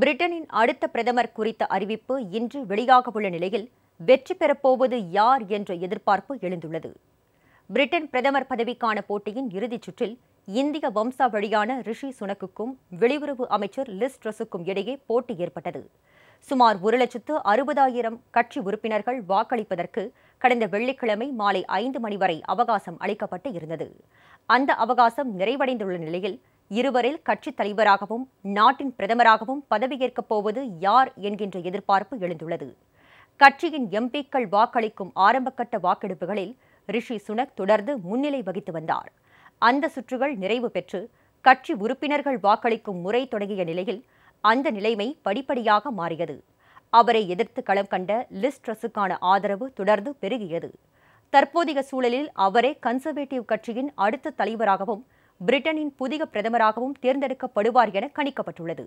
பிரிட்டனின் அடுத்த பிரதமர் குறித்த அறிவிப்பு இன்று வெளியாகவுள்ள நிலையில் வெற்றி பெறப்போவது யார் என்ற எதிர்பார்ப்பு எழுந்துள்ளது பிரிட்டன் பிரதமர் பதவிக்கான போட்டியின் இறுதிச் சுற்றில் இந்திய வம்சாவழியான ரிஷி சுனக்குக்கும் வெளியுறவு அமைச்சர் லிஸ் ட்ரஸுக்கும் இடையே போட்டி ஏற்பட்டது சுமார் ஒரு லட்சத்து அறுபதாயிரம் கட்சி உறுப்பினர்கள் வாக்களிப்பதற்கு கடந்த வெள்ளிக்கிழமை மாலை ஐந்து மணி வரை அவகாசம் அளிக்கப்பட்டு இருந்தது அந்த அவகாசம் நிறைவடைந்துள்ள நிலையில் இருவரில் கட்சித் தலைவராகவும் நாட்டின் பிரதமராகவும் பதவியேற்கப் போவது யார் என்கின்ற எதிர்பார்ப்பு எழுந்துள்ளது கட்சியின் எம்பிக்கள் வாக்களிக்கும் ஆரம்பக்கட்ட வாக்கெடுப்புகளில் ரிஷி சுனக் தொடர்ந்து முன்னிலை வகித்து வந்தார் அந்த சுற்றுகள் நிறைவு பெற்று கட்சி உறுப்பினர்கள் வாக்களிக்கும் முறை தொடங்கிய நிலையில் அந்த நிலைமை படிப்படியாக மாறியது அவரை எதிர்த்து களம் கண்ட லிஸ்ட்ரஸுக்கான ஆதரவு தொடர்ந்து பெருகியது தற்போதைய சூழலில் அவரே கன்சர்வேட்டிவ் கட்சியின் அடுத்த தலைவராகவும் பிரிட்டனின் புதிய பிரதமராகவும் தேர்ந்தெடுக்கப்படுவார் என கணிக்கப்பட்டுள்ளது